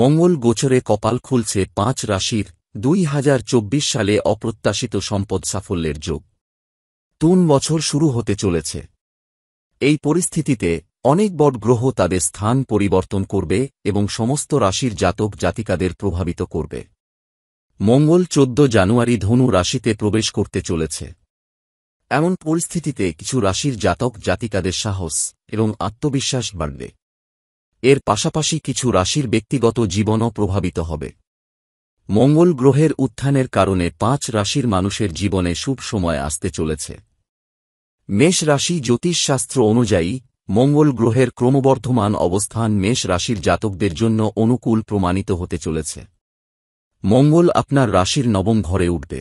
মঙ্গল গোচরে কপাল খুলছে পাঁচ রাশির দুই হাজার চব্বিশ সালে অপ্রত্যাশিত সম্পদ সাফল্যের যোগ তুন বছর শুরু হতে চলেছে এই পরিস্থিতিতে অনেক বট গ্রহ তাদের স্থান পরিবর্তন করবে এবং সমস্ত রাশির জাতক জাতিকাদের প্রভাবিত করবে মঙ্গল চোদ্দ জানুয়ারি ধনু রাশিতে প্রবেশ করতে চলেছে এমন পরিস্থিতিতে কিছু রাশির জাতক জাতিকাদের সাহস এবং আত্মবিশ্বাস বাড়বে এর পাশাপাশি কিছু রাশির ব্যক্তিগত জীবনও প্রভাবিত হবে মঙ্গল গ্রহের উত্থানের কারণে পাঁচ রাশির মানুষের জীবনে শুভ সময় আসতে চলেছে মেষ রাশি জ্যোতিষশাস্ত্র অনুযায়ী মঙ্গল গ্রহের ক্রমবর্ধমান অবস্থান মেষ রাশির জাতকদের জন্য অনুকূল প্রমাণিত হতে চলেছে মঙ্গল আপনার রাশির নবম ঘরে উঠবে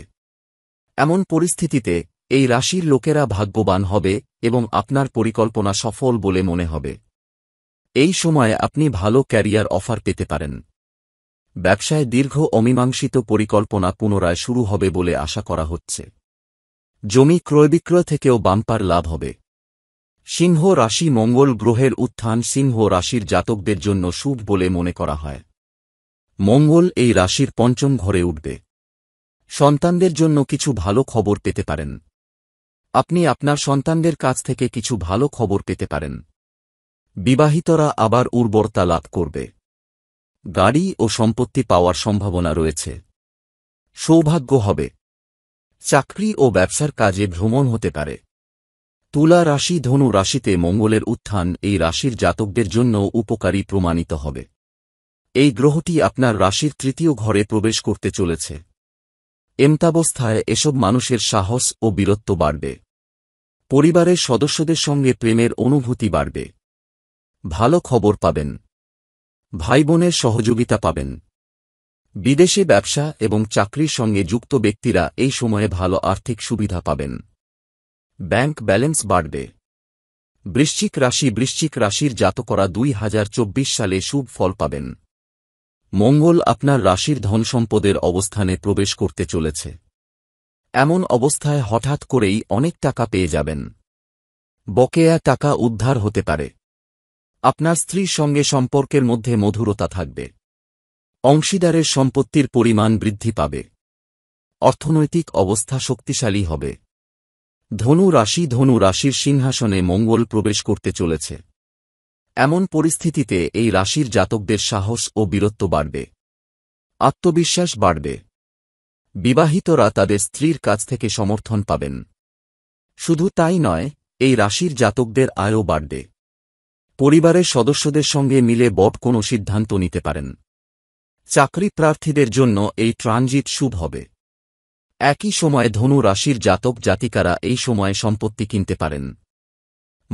এমন পরিস্থিতিতে এই রাশির লোকেরা ভাগ্যবান হবে এবং আপনার পরিকল্পনা সফল বলে মনে হবে এই সময়ে আপনি ভালো ক্যারিয়ার অফার পেতে পারেন ব্যবসায় দীর্ঘ অমীমাংসিত পরিকল্পনা পুনরায় শুরু হবে বলে আশা করা হচ্ছে জমি ক্রয় বিক্রয় থেকেও বাম্পার লাভ হবে সিংহ রাশি মঙ্গল গ্রহের উত্থান সিংহ রাশির জাতকদের জন্য শুভ বলে মনে করা হয় মঙ্গল এই রাশির পঞ্চম ঘরে উঠবে সন্তানদের জন্য কিছু ভালো খবর পেতে পারেন আপনি আপনার সন্তানদের কাছ থেকে কিছু ভালো খবর পেতে পারেন বিবাহিতরা আবার উর্বরতা লাভ করবে গাড়ি ও সম্পত্তি পাওয়ার সম্ভাবনা রয়েছে সৌভাগ্য হবে চাকরি ও ব্যবসার কাজে ভ্রমণ হতে পারে তুলা রাশি ধনু রাশিতে মঙ্গলের উত্থান এই রাশির জাতকদের জন্য উপকারী প্রমাণিত হবে এই গ্রহটি আপনার রাশির তৃতীয় ঘরে প্রবেশ করতে চলেছে এমতাবস্থায় এসব মানুষের সাহস ও বীরত্ব বাড়বে পরিবারের সদস্যদের সঙ্গে প্রেমের অনুভূতি বাড়বে ভালো খবর পাবেন ভাইবোনের সহযোগিতা পাবেন বিদেশে ব্যবসা এবং চাকরির সঙ্গে যুক্ত ব্যক্তিরা এই সময়ে ভালো আর্থিক সুবিধা পাবেন ব্যাংক ব্যালেন্স বাড়বে বৃশ্চিক রাশি বৃশ্চিক রাশির জাতকরা দুই হাজার সালে শুভ ফল পাবেন মঙ্গল আপনার রাশির ধনসম্পদের অবস্থানে প্রবেশ করতে চলেছে এমন অবস্থায় হঠাৎ করেই অনেক টাকা পেয়ে যাবেন বকেয়া টাকা উদ্ধার হতে পারে আপনার স্ত্রীর সঙ্গে সম্পর্কের মধ্যে মধুরতা থাকবে অংশীদারের সম্পত্তির পরিমাণ বৃদ্ধি পাবে অর্থনৈতিক অবস্থা শক্তিশালী হবে ধনু রাশি ধনু রাশির সিংহাসনে মঙ্গল প্রবেশ করতে চলেছে এমন পরিস্থিতিতে এই রাশির জাতকদের সাহস ও বীরত্ব বাড়বে আত্মবিশ্বাস বাড়বে বিবাহিতরা তাদের স্ত্রীর কাছ থেকে সমর্থন পাবেন শুধু তাই নয় এই রাশির জাতকদের আয়ও বাড়বে পরিবারের সদস্যদের সঙ্গে মিলে বট কোনো সিদ্ধান্ত নিতে পারেন চাকরি প্রার্থীদের জন্য এই ট্রানজিট শুভ হবে একই সময়ে ধনু রাশির জাতক জাতিকারা এই সময়ে সম্পত্তি কিনতে পারেন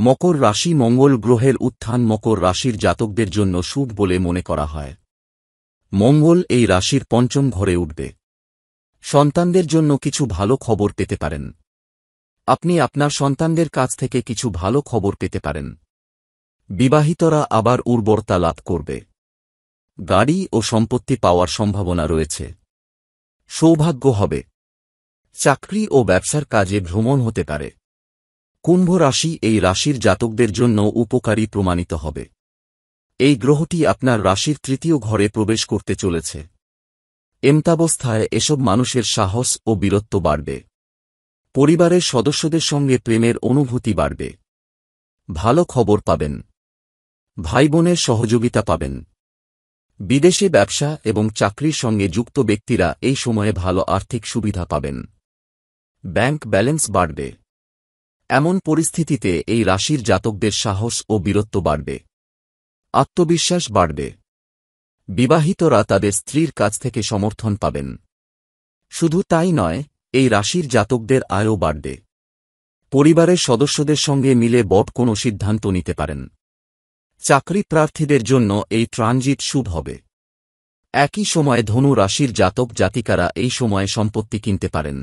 মকর রাশি মঙ্গল গ্রহের উত্থান মকর রাশির জাতকদের জন্য শুভ বলে মনে করা হয় মঙ্গল এই রাশির পঞ্চম ঘরে উঠবে সন্তানদের জন্য কিছু ভালো খবর পেতে পারেন আপনি আপনার সন্তানদের কাছ থেকে কিছু ভালো খবর পেতে পারেন বিবাহিতরা আবার উর্বরতা লাভ করবে গাড়ি ও সম্পত্তি পাওয়ার সম্ভাবনা রয়েছে সৌভাগ্য হবে চাকরি ও ব্যবসার কাজে ভ্রমণ হতে পারে কুম্ভ রাশি এই রাশির জাতকদের জন্য উপকারী প্রমাণিত হবে এই গ্রহটি আপনার রাশির তৃতীয় ঘরে প্রবেশ করতে চলেছে এমতাবস্থায় এসব মানুষের সাহস ও বীরত্ব বাড়বে পরিবারের সদস্যদের সঙ্গে প্রেমের অনুভূতি বাড়বে ভালো খবর পাবেন ভাইবোনের সহযোগিতা পাবেন বিদেশে ব্যবসা এবং চাকরির সঙ্গে যুক্ত ব্যক্তিরা এই সময়ে ভালো আর্থিক সুবিধা পাবেন ব্যাংক ব্যালেন্স বাড়বে এমন পরিস্থিতিতে এই রাশির জাতকদের সাহস ও বীরত্ব বাড়বে আত্মবিশ্বাস বাড়বে বিবাহিতরা তাদের স্ত্রীর কাছ থেকে সমর্থন পাবেন শুধু তাই নয় এই রাশির জাতকদের আয়ও বাড়বে পরিবারের সদস্যদের সঙ্গে মিলে বট কোনো সিদ্ধান্ত নিতে পারেন চাকরি প্রার্থীদের জন্য এই ট্রানজিট শুভ হবে একই সময়ে ধনু রাশির জাতক জাতিকারা এই সময়ে সম্পত্তি কিনতে পারেন